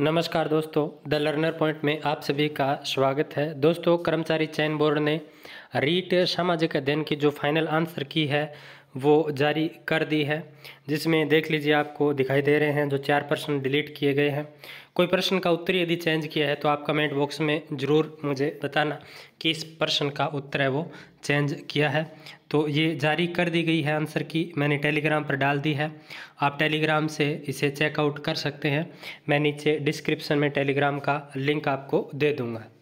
नमस्कार दोस्तों the learner point में आप सभी का स्वागत है दोस्तों कर्मचारी चयन बोर्ड ने रीट सामाजिक अध्ययन की जो फाइनल आंसर की है वो जारी कर दी है जिसमें देख लीजिए आपको दिखाई दे रहे हैं जो चार प्रश्न डिलीट किए गए हैं कोई प्रश्न का उत्तर यदि चेंज किया है तो आप कमेंट बॉक्स में ज़रूर मुझे बताना कि इस प्रश्न का उत्तर है वो चेंज किया है तो ये जारी कर दी गई है आंसर की मैंने टेलीग्राम पर डाल दी है आप टेलीग्राम से इसे चेकआउट कर सकते हैं मैं नीचे डिस्क्रिप्शन में टेलीग्राम का लिंक आपको दे दूँगा